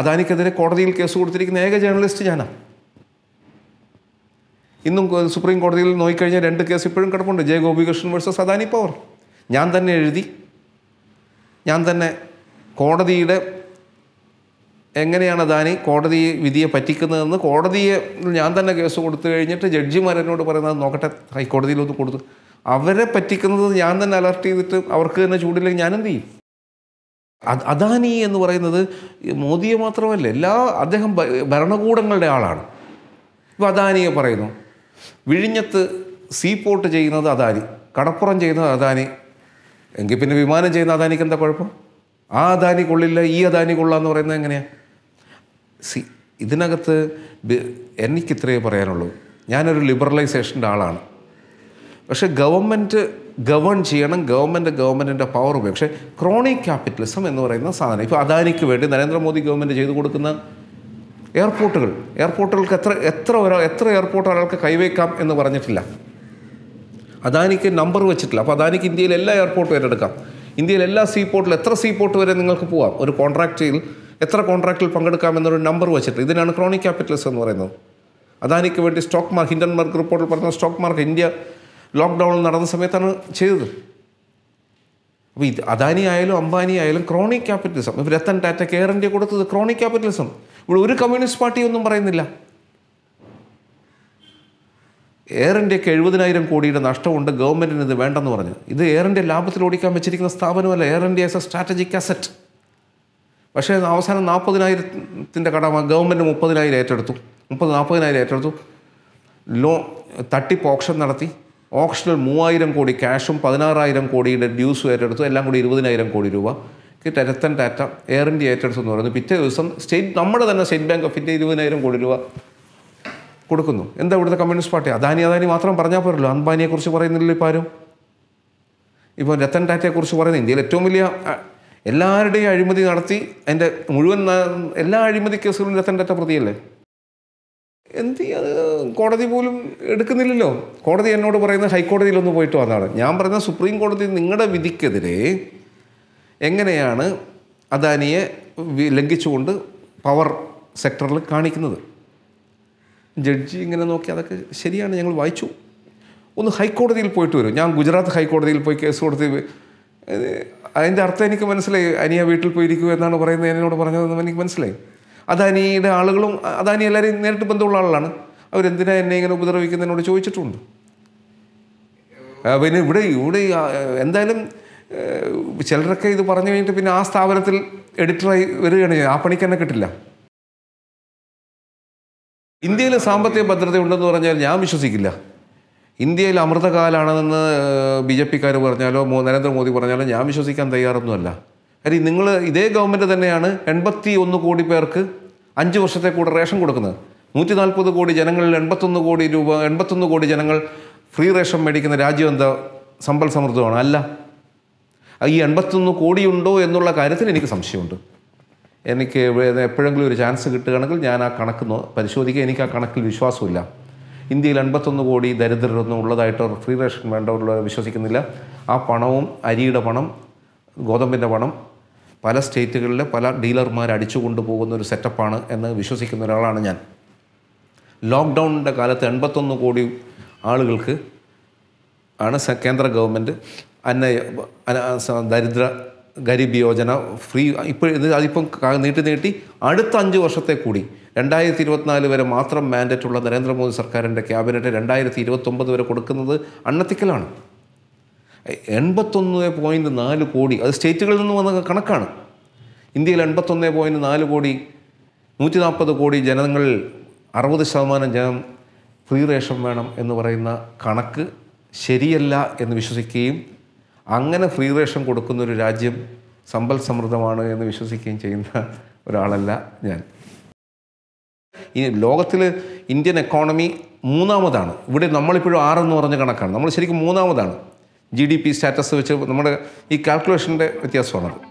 അദാനിക്കെതിരെ കോടതിയിൽ കേസ് കൊടുത്തിരിക്കുന്ന ഏക ജേർണലിസ്റ്റ് ഞാനാണ് ഇന്നും സുപ്രീം കോടതിയിൽ നോക്കിക്കഴിഞ്ഞാൽ രണ്ട് കേസ് ഇപ്പോഴും കിടപ്പുണ്ട് ജയ ഗോപികൃഷ്ണൻ വേഴ്സസ് അദാനി പവർ ഞാൻ തന്നെ എഴുതി ഞാൻ തന്നെ കോടതിയുടെ എങ്ങനെയാണ് അദാനി കോടതി വിധിയെ പറ്റിക്കുന്നതെന്ന് കോടതിയെ ഞാൻ തന്നെ കേസ് കൊടുത്തു കഴിഞ്ഞിട്ട് ജഡ്ജിമാരെന്നോട് പറയുന്നത് നോക്കട്ടെ ഹൈക്കോടതിയിലൊന്ന് കൊടുത്തു അവരെ പറ്റിക്കുന്നത് ഞാൻ തന്നെ അലർട്ട് ചെയ്തിട്ട് അവർക്ക് തന്നെ ചൂടില്ലെങ്കിൽ ഞാനെന്ത് ചെയ്യും അദാനി എന്ന് പറയുന്നത് മോദിയെ മാത്രമല്ല എല്ലാ അദ്ദേഹം ഭരണകൂടങ്ങളുടെ ആളാണ് ഇപ്പോൾ അദാനിയെ പറയുന്നു വിഴിഞ്ഞത്ത് സീ പോർട്ട് ചെയ്യുന്നത് അദാനി കടപ്പുറം ചെയ്യുന്നത് അദാനി എങ്കിൽ പിന്നെ വിമാനം ചെയ്യുന്ന അദാനിക്ക് എന്താ കുഴപ്പം ആ അദാനി കൊള്ളില്ല ഈ അദാനി കൊള്ളാന്ന് പറയുന്നത് എങ്ങനെയാണ് സി ഇതിനകത്ത് എനിക്കിത്രയേ പറയാനുള്ളൂ ഞാനൊരു ലിബറലൈസേഷൻ്റെ ആളാണ് പക്ഷേ ഗവൺമെൻറ് ഗവേൺ ചെയ്യണം ഗവൺമെൻറ് ഗവൺമെൻറ്റിൻ്റെ പവർ ഉപയോഗിക്കും പക്ഷേ ക്രോണി ക്യാപിറ്റലിസം എന്ന് പറയുന്ന സാധനം ഇപ്പോൾ അദാനിക്ക് വേണ്ടി നരേന്ദ്രമോദി ഗവൺമെൻറ് ചെയ്തു കൊടുക്കുന്ന എയർപോർട്ടുകൾ എയർപോർട്ടുകൾക്ക് എത്ര എത്ര ഒരാൾ എത്ര എയർപോർട്ട് ഒരാൾക്ക് കൈവയ്ക്കാം എന്ന് പറഞ്ഞിട്ടില്ല അദാനിക്ക് നമ്പർ വെച്ചിട്ടില്ല അപ്പോൾ അദാനിക്ക് ഇന്ത്യയിൽ എല്ലാ എയർപോർട്ടും ഏറ്റെടുക്കാം ഇന്ത്യയിൽ എല്ലാ സീ പോർട്ടിലും എത്ര സീ പോർട്ട് വരെ നിങ്ങൾക്ക് പോകാം ഒരു കോൺട്രാക്റ്റിൽ എത്ര കോൺട്രാക്റ്റിൽ പങ്കെടുക്കാം എന്നൊരു നമ്പർ വെച്ചിട്ട് ഇതിനാണ് ക്രോണിക് ക്യാപിറ്റലിസം എന്ന് പറയുന്നത് അദാനിക്ക് വേണ്ടി സ്റ്റോക്ക് മാർക്ക് മാർക്ക് റിപ്പോർട്ടിൽ പറഞ്ഞ സ്റ്റോക്ക് മാർക്ക് ഇന്ത്യ ലോക്ക്ഡൗൺ നടന്ന സമയത്താണ് ചെയ്തത് അപ്പോൾ ഇത് അദാനി ആയാലും അംബാനി ആയാലും ക്രോണിക് ക്യാപിറ്റലിസം ഇപ്പോൾ രത്തൻ ടാറ്റ കെയർ ഇന്ത്യ കൊടുത്തത് ക്രോണിക് ക്യാപിറ്റലിസം ഇവിടെ ഒരു കമ്മ്യൂണിസ്റ്റ് പാർട്ടി ഒന്നും പറയുന്നില്ല എയർ ഇന്ത്യക്ക് എഴുപതിനായിരം കോടിയുടെ നഷ്ടമുണ്ട് ഗവൺമെൻറ്റിന് ഇത് വേണ്ടെന്ന് പറഞ്ഞു ഇത് എയർ ഇന്ത്യ ലാഭത്തിൽ ഓടിക്കാൻ വെച്ചിരിക്കുന്ന സ്ഥാപനമല്ല Air India as a strategic asset പക്ഷേ അവസാനം നാൽപ്പതിനായിരത്തിൻ്റെ കടമ ഗവൺമെൻറ് മുപ്പതിനായിരം ഏറ്റെടുത്തു മുപ്പത് നാൽപ്പതിനായിരം ഏറ്റെടുത്തു ലോ തട്ടിപ്പ് ഓപ്ഷൻ നടത്തി ഓക്ഷണൽ മൂവായിരം കോടി ക്യാഷും പതിനാറായിരം കോടിയുടെ ഡ്യൂസും ഏറ്റെടുത്തു എല്ലാം കൂടി ഇരുപതിനായിരം കോടി രൂപ രത്തൻ ടാറ്റ എയർ ഇന്ത്യ ഏറ്റെടുത്തു എന്ന് പറയുന്നത് പിറ്റേ ദിവസം സ്റ്റേറ്റ് നമ്മുടെ തന്നെ സ്റ്റേറ്റ് ബാങ്ക് ഓഫ് ഇന്ത്യ ഇരുപതിനായിരം കോടി രൂപ കൊടുക്കുന്നു എന്താ ഇവിടുത്തെ കമ്മ്യൂണിസ്റ്റ് പാർട്ടി അദാനി അദാനി മാത്രം പറഞ്ഞാൽ പോരല്ലോ അംബാനിയെക്കുറിച്ച് പറയുന്നില്ല ഇപ്പോൾ ആരും ഇപ്പോൾ രത്തൻ ടാറ്റയെക്കുറിച്ച് പറയുന്നത് ഇന്ത്യയിൽ ഏറ്റവും വലിയ എല്ലാവരുടെയും അഴിമതി നടത്തി അതിൻ്റെ മുഴുവൻ എല്ലാ അഴിമതി കേസുകളും രത്തൻ ടാറ്റ പ്രതിയല്ലേ എന്ത് അത് കോടതി പോലും എടുക്കുന്നില്ലല്ലോ കോടതി എന്നോട് പറയുന്നത് ഹൈക്കോടതിയിലൊന്ന് പോയിട്ട് വന്നതാണ് ഞാൻ പറയുന്ന സുപ്രീം കോടതി നിങ്ങളുടെ വിധിക്കെതിരെ എങ്ങനെയാണ് അദാനിയെ ലംഘിച്ചുകൊണ്ട് പവർ സെക്ടറിൽ കാണിക്കുന്നത് ജഡ്ജി ഇങ്ങനെ നോക്കി അതൊക്കെ ശരിയാണ് ഞങ്ങൾ വായിച്ചു ഒന്ന് ഹൈക്കോടതിയിൽ പോയിട്ട് വരും ഞാൻ ഗുജറാത്ത് ഹൈക്കോടതിയിൽ പോയി കേസ് കൊടുത്ത് അതിൻ്റെ അർത്ഥം എനിക്ക് മനസ്സിലായി അനിയ വീട്ടിൽ പോയിരിക്കൂ എന്നാണ് പറയുന്നത് എന്നോട് പറഞ്ഞതെന്ന് എനിക്ക് മനസ്സിലായി അദാനിയുടെ ആളുകളും അദാനി എല്ലാവരെയും നേരിട്ട് ബന്ധമുള്ള ആളാണ് അവരെന്തിനാ എന്നെ ഇങ്ങനെ ഉപദ്രവിക്കുന്നതിനോട് ചോദിച്ചിട്ടുണ്ട് പിന്നെ ഇവിടെ ഇവിടെ എന്തായാലും ചിലരൊക്കെ ഇത് പറഞ്ഞു കഴിഞ്ഞിട്ട് പിന്നെ ആ സ്ഥാപനത്തിൽ എഡിറ്ററായി വരികയാണ് ആ പണിക്ക് തന്നെ കിട്ടില്ല ഇന്ത്യയിൽ സാമ്പത്തിക ഭദ്രത ഉണ്ടെന്ന് പറഞ്ഞാൽ ഞാൻ വിശ്വസിക്കില്ല ഇന്ത്യയിൽ അമൃതകാലാണെന്ന് ബി ജെ പിക്കാർ പറഞ്ഞാലോ നരേന്ദ്രമോദി പറഞ്ഞാലോ ഞാൻ വിശ്വസിക്കാൻ തയ്യാറൊന്നുമല്ല കാര്യം നിങ്ങൾ ഇതേ ഗവൺമെൻറ് തന്നെയാണ് എൺപത്തി ഒന്ന് കോടി പേർക്ക് അഞ്ച് വർഷത്തെ കൂടെ റേഷൻ കൊടുക്കുന്നത് നൂറ്റി നാൽപ്പത് കോടി ജനങ്ങളിൽ എൺപത്തൊന്ന് കോടി രൂപ എൺപത്തൊന്ന് കോടി ജനങ്ങൾ ഫ്രീ റേഷൻ മേടിക്കുന്ന രാജ്യം എന്താ സമ്പൽ സമൃദ്ധമാണ് അല്ല ഈ എൺപത്തൊന്ന് ഉണ്ടോ എന്നുള്ള കാര്യത്തിൽ എനിക്ക് സംശയമുണ്ട് എനിക്ക് എപ്പോഴെങ്കിലും ഒരു ചാൻസ് കിട്ടുകയാണെങ്കിൽ ഞാൻ ആ കണക്ക് പരിശോധിക്കുക എനിക്ക് ആ കണക്കിൽ വിശ്വാസമില്ല ഇന്ത്യയിൽ എൺപത്തൊന്ന് കോടി ദരിദ്രരൊന്നും ഉള്ളതായിട്ട് ഫ്രീ റേഷൻ വേണ്ടവരുള്ള വിശ്വസിക്കുന്നില്ല ആ പണവും അരിയുടെ പണം ഗോതമ്പിൻ്റെ പണം പല സ്റ്റേറ്റുകളിലെ പല ഡീലർമാർ അടിച്ചു കൊണ്ടുപോകുന്ന ഒരു സെറ്റപ്പാണ് എന്ന് വിശ്വസിക്കുന്ന ഒരാളാണ് ഞാൻ ലോക്ക്ഡൗണിൻ്റെ കാലത്ത് എൺപത്തൊന്ന് കോടി ആളുകൾക്ക് ആണ് കേന്ദ്ര ഗവൺമെൻറ് അന്ന ദരിദ്ര ഗരീബ് യോജന ഫ്രീ ഇപ്പോൾ ഇത് അതിപ്പം നീട്ടി നീട്ടി അടുത്ത അഞ്ച് വർഷത്തെ കൂടി രണ്ടായിരത്തി ഇരുപത്തിനാല് വരെ മാത്രം ഉള്ള നരേന്ദ്രമോദി സർക്കാരിൻ്റെ ക്യാബിനറ്റ് രണ്ടായിരത്തി ഇരുപത്തൊമ്പത് വരെ കൊടുക്കുന്നത് അണ്ണത്തിക്കലാണ് എൺപത്തൊന്ന് പോയിൻറ്റ് നാല് കോടി അത് സ്റ്റേറ്റുകളിൽ നിന്ന് വന്ന കണക്കാണ് ഇന്ത്യയിൽ എൺപത്തൊന്ന് പോയിൻറ്റ് നാല് കോടി നൂറ്റി നാൽപ്പത് കോടി ജനങ്ങളിൽ അറുപത് ശതമാനം ജനം ഫ്രീ റേഷൻ വേണം എന്ന് പറയുന്ന കണക്ക് ശരിയല്ല എന്ന് വിശ്വസിക്കുകയും അങ്ങനെ ഫ്രീ റേഷൻ കൊടുക്കുന്ന ഒരു രാജ്യം സമ്പൽ സമൃദ്ധമാണ് എന്ന് വിശ്വസിക്കുകയും ചെയ്യുന്ന ഒരാളല്ല ഞാൻ ഈ ലോകത്തിൽ ഇന്ത്യൻ എക്കോണമി മൂന്നാമതാണ് ഇവിടെ നമ്മളിപ്പോഴും ആറെന്ന് പറഞ്ഞ കണക്കാണ് നമ്മൾ ശരിക്കും മൂന്നാമതാണ് ജി ഡി പി സ്റ്റാറ്റസ് വെച്ച് നമ്മുടെ ഈ കാൽക്കുലേഷൻ്റെ വ്യത്യാസമാണത്